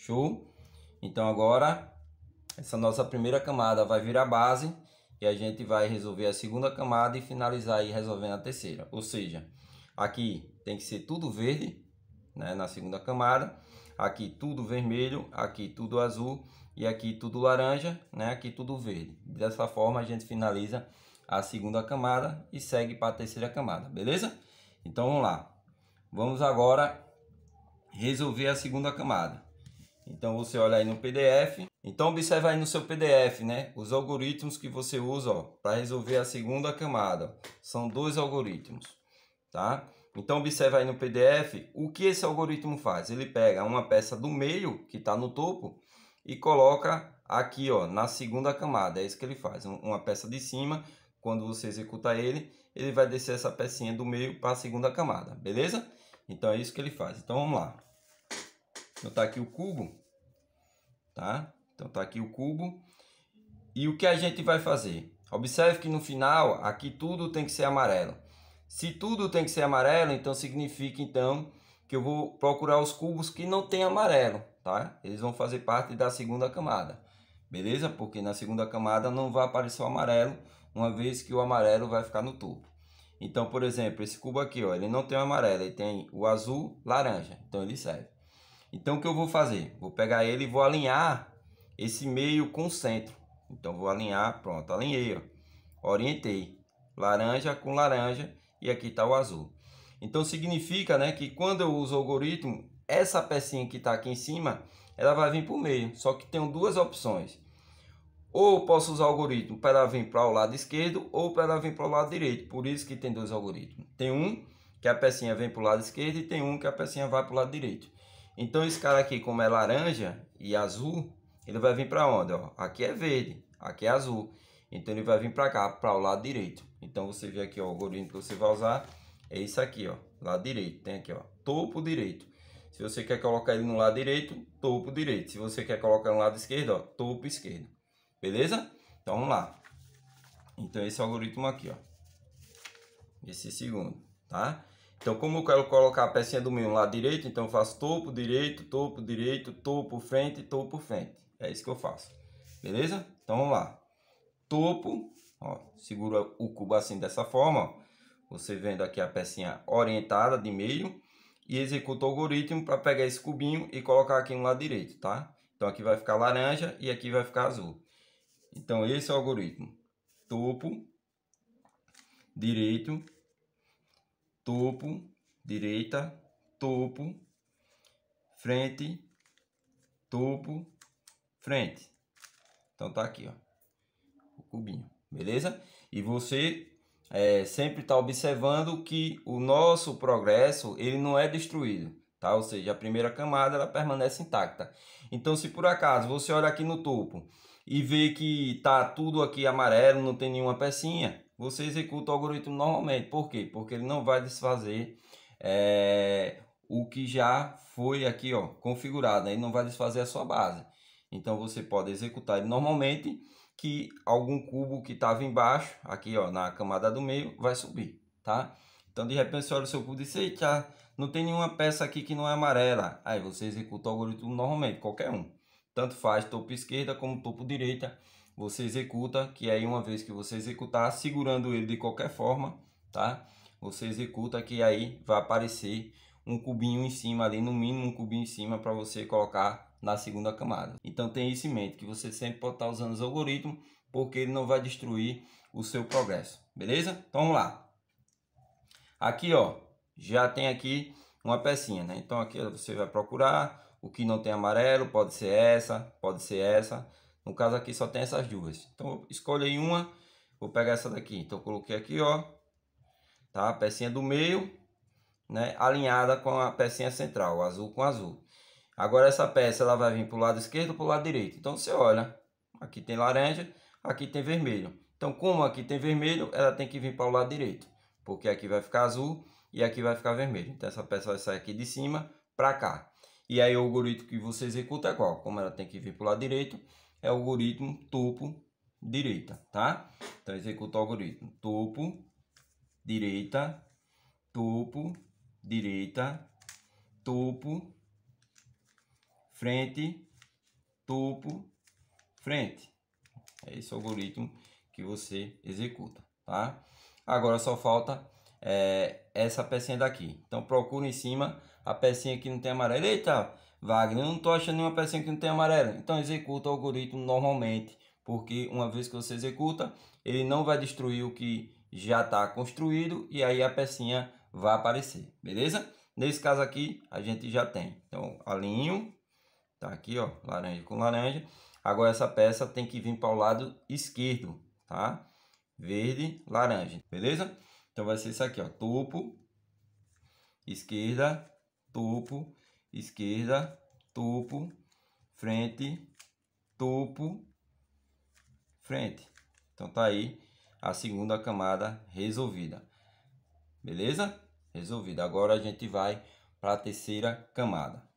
Show? Então agora essa nossa primeira camada vai virar base e a gente vai resolver a segunda camada e finalizar aí resolvendo a terceira. Ou seja, aqui tem que ser tudo verde né, na segunda camada, aqui tudo vermelho, aqui tudo azul e aqui tudo laranja, né, aqui tudo verde. Dessa forma a gente finaliza a segunda camada e segue para a terceira camada, beleza? Então vamos lá. Vamos agora resolver a segunda camada. Então você olha aí no PDF. Então observa aí no seu PDF, né? Os algoritmos que você usa para resolver a segunda camada. São dois algoritmos, tá? Então observa aí no PDF o que esse algoritmo faz. Ele pega uma peça do meio que está no topo e coloca aqui ó, na segunda camada. É isso que ele faz. Uma peça de cima, quando você executa ele, ele vai descer essa pecinha do meio para a segunda camada, beleza? Então é isso que ele faz. Então vamos lá. Vou botar aqui o cubo tá? Então tá aqui o cubo. E o que a gente vai fazer? Observe que no final, aqui tudo tem que ser amarelo. Se tudo tem que ser amarelo, então significa então que eu vou procurar os cubos que não tem amarelo, tá? Eles vão fazer parte da segunda camada. Beleza? Porque na segunda camada não vai aparecer o amarelo, uma vez que o amarelo vai ficar no topo. Então, por exemplo, esse cubo aqui, ó, ele não tem o amarelo, ele tem o azul, laranja. Então ele serve. Então o que eu vou fazer? Vou pegar ele e vou alinhar esse meio com o centro. Então vou alinhar, pronto, alinhei, ó. orientei. Laranja com laranja e aqui está o azul. Então significa né, que quando eu uso o algoritmo, essa pecinha que está aqui em cima, ela vai vir para o meio. Só que tenho duas opções. Ou posso usar o algoritmo para ela vir para o lado esquerdo ou para ela vir para o lado direito. Por isso que tem dois algoritmos. Tem um que a pecinha vem para o lado esquerdo e tem um que a pecinha vai para o lado direito. Então esse cara aqui, como é laranja e azul, ele vai vir para onde? Ó? Aqui é verde, aqui é azul. Então ele vai vir para cá, para o lado direito. Então você vê aqui ó, o algoritmo que você vai usar é isso aqui, ó, lado direito. Tem aqui, ó, topo direito. Se você quer colocar ele no lado direito, topo direito. Se você quer colocar no lado esquerdo, ó, topo esquerdo. Beleza? Então vamos lá. Então esse algoritmo aqui, ó. Esse segundo, tá? Então, como eu quero colocar a pecinha do meio no lado direito, então eu faço topo, direito, topo, direito, topo, frente, topo, frente. É isso que eu faço. Beleza? Então, vamos lá. Topo, ó, segura o cubo assim dessa forma, ó. Você vendo aqui a pecinha orientada de meio e executa o algoritmo para pegar esse cubinho e colocar aqui no lado direito, tá? Então, aqui vai ficar laranja e aqui vai ficar azul. Então, esse é o algoritmo. Topo, direito, topo, direita, topo, frente, topo, frente. Então tá aqui, ó, o cubinho, beleza? E você é, sempre tá observando que o nosso progresso ele não é destruído, tá? Ou seja, a primeira camada ela permanece intacta. Então, se por acaso você olha aqui no topo e vê que tá tudo aqui amarelo, não tem nenhuma pecinha, você executa o algoritmo normalmente. Por quê? Porque ele não vai desfazer é, o que já foi aqui ó, configurado, né? ele não vai desfazer a sua base. Então você pode executar ele normalmente, que algum cubo que estava embaixo, aqui ó, na camada do meio, vai subir, tá? Então de repente você olha o seu cubo e diz, eita, não tem nenhuma peça aqui que não é amarela. Aí você executa o algoritmo normalmente, qualquer um. Tanto faz topo esquerda como topo direita você executa, que aí uma vez que você executar, segurando ele de qualquer forma, tá? Você executa que aí vai aparecer um cubinho em cima ali, no mínimo um cubinho em cima para você colocar na segunda camada. Então tem isso em mente, que você sempre pode estar tá usando os algoritmos, porque ele não vai destruir o seu progresso, beleza? Então vamos lá. Aqui ó, já tem aqui uma pecinha, né? Então aqui você vai procurar, o que não tem amarelo pode ser essa, pode ser essa, no caso aqui só tem essas duas. Então escolhi uma, vou pegar essa daqui. Então coloquei aqui, ó, tá? A pecinha do meio, né? Alinhada com a pecinha central, azul com azul. Agora essa peça ela vai vir para o lado esquerdo ou para o lado direito. Então você olha, aqui tem laranja, aqui tem vermelho. Então como aqui tem vermelho, ela tem que vir para o lado direito, porque aqui vai ficar azul e aqui vai ficar vermelho. Então essa peça vai sair aqui de cima para cá. E aí o algoritmo que você executa é qual? Como ela tem que vir para o lado direito, é algoritmo topo direita, tá? Então executa o algoritmo topo direita, topo direita, topo frente, topo frente. É esse algoritmo que você executa, tá? Agora só falta é, essa pecinha daqui. Então procura em cima a pecinha que não tem amarelo. Eita, Wagner, eu não estou achando nenhuma pecinha que não tem amarelo. Então executa o algoritmo normalmente, porque uma vez que você executa, ele não vai destruir o que já está construído e aí a pecinha vai aparecer, beleza? Nesse caso aqui, a gente já tem. Então, alinho, tá aqui, ó, laranja com laranja. Agora essa peça tem que vir para o lado esquerdo, tá? Verde, laranja, beleza? Então vai ser isso aqui, ó, topo, esquerda, topo, esquerda, topo, frente, topo, frente. Então tá aí a segunda camada resolvida. Beleza? Resolvida. Agora a gente vai para a terceira camada.